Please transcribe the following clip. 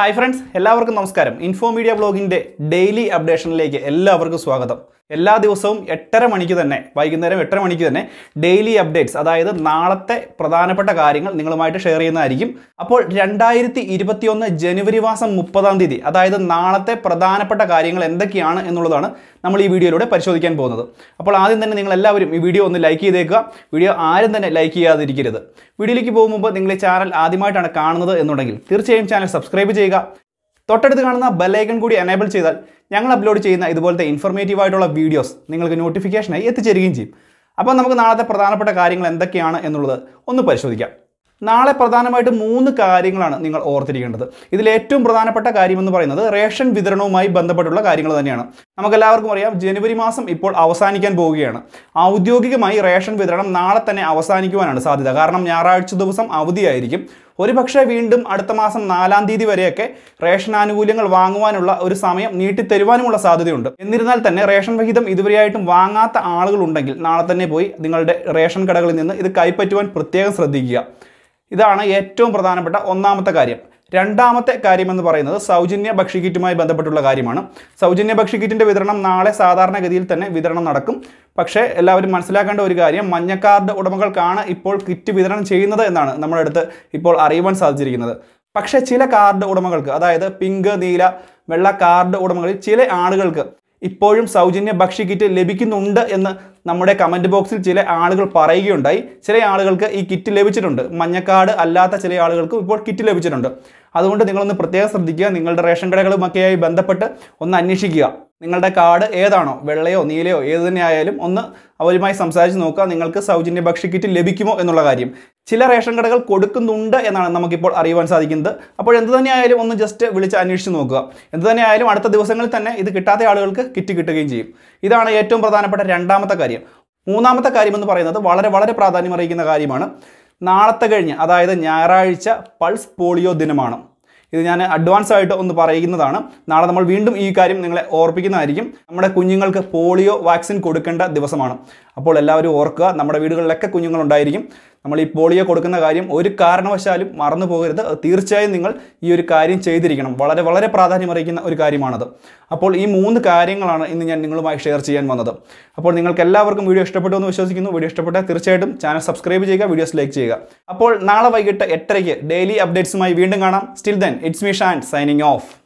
hi friends എല്ലാവർക്കും നമസ്കാരം info media ബ്ലോഗിൻ്റെ ഡെയിലി അപ്ഡേഷനിലേക്ക് എല്ലാവർക്കും സ്വാഗതം എല്ലാ ദിവസവും എട്ടര മണിക്ക് തന്നെ വൈകുന്നേരം എട്ടര മണിക്ക് തന്നെ ഡെയിലി അപ്ഡേറ്റ്സ് അതായത് നാളത്തെ പ്രധാനപ്പെട്ട കാര്യങ്ങൾ നിങ്ങളുമായിട്ട് ഷെയർ ചെയ്യുന്നതായിരിക്കും അപ്പോൾ രണ്ടായിരത്തി ഇരുപത്തിയൊന്ന് ജനുവരി മാസം മുപ്പതാം തീയതി അതായത് നാളത്തെ പ്രധാനപ്പെട്ട കാര്യങ്ങൾ എന്തൊക്കെയാണ് എന്നുള്ളതാണ് നമ്മൾ ഈ വീഡിയോയിലൂടെ പരിശോധിക്കാൻ പോകുന്നത് അപ്പോൾ ആദ്യം തന്നെ നിങ്ങൾ എല്ലാവരും ഈ വീഡിയോ ഒന്ന് ലൈക്ക് ചെയ്തേക്കുക വീഡിയോ ആരും തന്നെ ലൈക്ക് ചെയ്യാതിരിക്കരുത് വീഡിയോയിലേക്ക് പോകും മുമ്പ് നിങ്ങൾ ഈ ചാനൽ ആദ്യമായിട്ടാണ് കാണുന്നത് എന്നുണ്ടെങ്കിൽ തീർച്ചയായും ചാനൽ സബ്സ്ക്രൈബ് ചെയ്യുക തൊട്ടടുത്ത് കാണുന്ന ബെല്ലൈക്കൺ കൂടി എനേബിൾ ചെയ്താൽ ഞങ്ങൾ അപ്ലോഡ് ചെയ്യുന്ന ഇതുപോലത്തെ ഇൻഫർമേറ്റീവ് ആയിട്ടുള്ള വീഡിയോസ് നിങ്ങൾക്ക് നോട്ടിഫിക്കേഷനായി എത്തിച്ചേരുകയും ചെയ്യും അപ്പോൾ നമുക്ക് നാളത്തെ പ്രധാനപ്പെട്ട കാര്യങ്ങൾ എന്തൊക്കെയാണ് എന്നുള്ളത് ഒന്ന് പരിശോധിക്കാം നാളെ പ്രധാനമായിട്ട് മൂന്ന് കാര്യങ്ങളാണ് നിങ്ങൾ ഓർത്തിരിക്കേണ്ടത് ഇതിൽ ഏറ്റവും പ്രധാനപ്പെട്ട കാര്യം എന്ന് പറയുന്നത് റേഷൻ വിതരണവുമായി ബന്ധപ്പെട്ടുള്ള കാര്യങ്ങൾ തന്നെയാണ് നമുക്കെല്ലാവർക്കും അറിയാം ജനുവരി മാസം ഇപ്പോൾ അവസാനിക്കാൻ പോവുകയാണ് ഔദ്യോഗികമായി റേഷൻ വിതരണം നാളെ തന്നെ അവസാനിക്കുവാനാണ് സാധ്യത കാരണം ഞായറാഴ്ച ദിവസം അവധിയായിരിക്കും ഒരുപക്ഷെ വീണ്ടും അടുത്ത മാസം നാലാം തീയതി വരെയൊക്കെ റേഷൻ ആനുകൂല്യങ്ങൾ വാങ്ങുവാനുള്ള ഒരു സമയം നീട്ടിത്തരുവാനുമുള്ള സാധ്യതയുണ്ട് എന്നിരുന്നാൽ തന്നെ റേഷൻ വിഹിതം ഇതുവരെയായിട്ടും വാങ്ങാത്ത ആളുകളുണ്ടെങ്കിൽ നാളെ തന്നെ പോയി നിങ്ങളുടെ റേഷൻ കടകളിൽ നിന്ന് ഇത് കൈപ്പറ്റുവാൻ പ്രത്യേകം ശ്രദ്ധിക്കുക ഇതാണ് ഏറ്റവും പ്രധാനപ്പെട്ട ഒന്നാമത്തെ കാര്യം രണ്ടാമത്തെ കാര്യമെന്ന് പറയുന്നത് സൗജന്യ ഭക്ഷ്യക്കിറ്റുമായി ബന്ധപ്പെട്ടുള്ള കാര്യമാണ് സൗജന്യ ഭക്ഷ്യക്കിറ്റിൻ്റെ വിതരണം നാളെ സാധാരണഗതിയിൽ തന്നെ വിതരണം നടക്കും പക്ഷേ എല്ലാവരും മനസ്സിലാക്കേണ്ട ഒരു കാര്യം മഞ്ഞക്കാർഡ് ഉടമകൾക്കാണ് ഇപ്പോൾ കിറ്റ് വിതരണം ചെയ്യുന്നത് എന്നാണ് നമ്മുടെ അടുത്ത് ഇപ്പോൾ അറിയുവാൻ സാധിച്ചിരിക്കുന്നത് പക്ഷേ ചില കാർഡ് ഉടമകൾക്ക് അതായത് പിങ്ക് നീല വെള്ള കാർഡ് ഉടമകളിൽ ചില ആളുകൾക്ക് ഇപ്പോഴും സൗജന്യ ഭക്ഷ്യക്കിറ്റ് ലഭിക്കുന്നുണ്ട് എന്ന് നമ്മുടെ കമൻറ്റ് ബോക്സിൽ ചില ആളുകൾ പറയുകയുണ്ടായി ചില ആളുകൾക്ക് ഈ കിറ്റ് ലഭിച്ചിട്ടുണ്ട് മഞ്ഞക്കാട് അല്ലാത്ത ചില ആളുകൾക്കും ഇപ്പോൾ കിറ്റ് ലഭിച്ചിട്ടുണ്ട് അതുകൊണ്ട് നിങ്ങളൊന്ന് പ്രത്യേകം ശ്രദ്ധിക്കുക നിങ്ങളുടെ റേഷൻ കടകളുമൊക്കെയായി ബന്ധപ്പെട്ട് ഒന്ന് അന്വേഷിക്കുക നിങ്ങളുടെ കാർഡ് ഏതാണോ വെള്ളയോ നീലയോ ഏത് തന്നെ ആയാലും ഒന്ന് അവരുമായി സംസാരിച്ച് നോക്കുക നിങ്ങൾക്ക് സൗജന്യ ഭക്ഷ്യക്കിറ്റ് ലഭിക്കുമോ എന്നുള്ള കാര്യം ചില റേഷൻ കടകൾ കൊടുക്കുന്നുണ്ട് എന്നാണ് നമുക്കിപ്പോൾ അറിയുവാൻ സാധിക്കുന്നത് അപ്പോൾ എന്ത് തന്നെയായാലും ഒന്ന് ജസ്റ്റ് വിളിച്ച് അന്വേഷിച്ച് നോക്കുക എന്ത് തന്നെയായാലും അടുത്ത ദിവസങ്ങളിൽ തന്നെ ഇത് കിട്ടാത്ത ആളുകൾക്ക് കിറ്റ് കിട്ടുകയും ചെയ്യും ഇതാണ് ഏറ്റവും പ്രധാനപ്പെട്ട രണ്ടാമത്തെ കാര്യം മൂന്നാമത്തെ കാര്യം എന്ന് പറയുന്നത് വളരെ വളരെ പ്രാധാന്യമറിയിക്കുന്ന കാര്യമാണ് നാളത്തെ കഴിഞ്ഞ് അതായത് ഞായറാഴ്ച പൾസ് പോളിയോ ദിനമാണ് ഇത് ഞാൻ അഡ്വാൻസ് ആയിട്ട് ഒന്ന് പറയുന്നതാണ് നാളെ നമ്മൾ വീണ്ടും ഈ കാര്യം നിങ്ങളെ ഓർപ്പിക്കുന്നതായിരിക്കും നമ്മുടെ കുഞ്ഞുങ്ങൾക്ക് പോളിയോ വാക്സിൻ കൊടുക്കേണ്ട ദിവസമാണ് അപ്പോൾ എല്ലാവരും ഓർക്കുക നമ്മുടെ വീടുകളിലൊക്കെ കുഞ്ഞുങ്ങളുണ്ടായിരിക്കും നമ്മൾ ഈ പോളിയോ കൊടുക്കുന്ന കാര്യം ഒരു കാരണവശാലും മറന്നു പോകരുത് തീർച്ചയായും നിങ്ങൾ ഈ ഒരു കാര്യം ചെയ്തിരിക്കണം വളരെ വളരെ പ്രാധാന്യമറിയിക്കുന്ന ഒരു കാര്യമാണത് അപ്പോൾ ഈ മൂന്ന് കാര്യങ്ങളാണ് ഇന്ന് ഞാൻ നിങ്ങളുമായി ഷെയർ ചെയ്യാൻ വന്നത് അപ്പോൾ നിങ്ങൾക്ക് എല്ലാവർക്കും വീഡിയോ ഇഷ്ടപ്പെട്ടു എന്ന് വിശ്വസിക്കുന്നു വീഡിയോ ഇഷ്ടപ്പെട്ടാൽ തീർച്ചയായിട്ടും ചാനൽ സബ്സ്ക്രൈബ് ചെയ്യുക വീഡിയോസ് ലൈക്ക് ചെയ്യുക അപ്പോൾ നാളെ വൈകിട്ട് എട്ടരയ്ക്ക് ഡെയിലി അപ്ഡേറ്റ്സുമായി വീണ്ടും കാണാം still then it's me Shan signing of